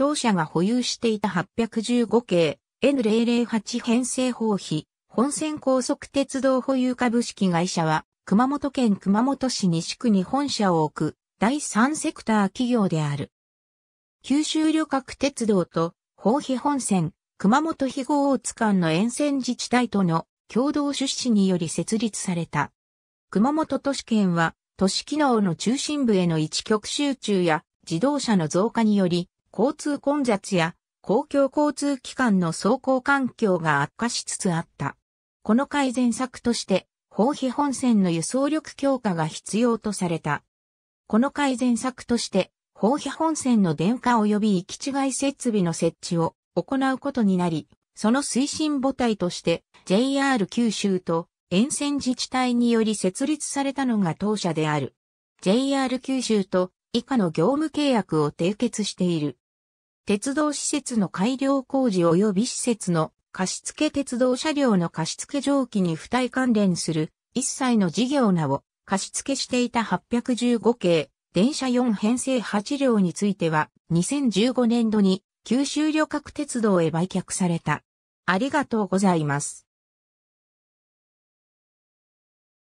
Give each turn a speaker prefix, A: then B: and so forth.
A: 当社が保有していた815系 N008 編成法費、本線高速鉄道保有株式会社は、熊本県熊本市西区に本社を置く、第三セクター企業である。九州旅客鉄道と、法費本線、熊本非合大津間の沿線自治体との共同出資により設立された。熊本都市圏は、都市機能の中心部への一極集中や、自動車の増加により、交通混雑や公共交通機関の走行環境が悪化しつつあった。この改善策として、宝庇本線の輸送力強化が必要とされた。この改善策として、宝庇本線の電化及び行き違い設備の設置を行うことになり、その推進母体として JR 九州と沿線自治体により設立されたのが当社である。JR 九州と以下の業務契約を締結している。鉄道施設の改良工事及び施設の貸付鉄道車両の貸付蒸気に付帯関連する一切の事業名を貸付していた815系電車4編成8両については2015年度に九州旅客鉄道へ売却された。ありがとうございま
B: す。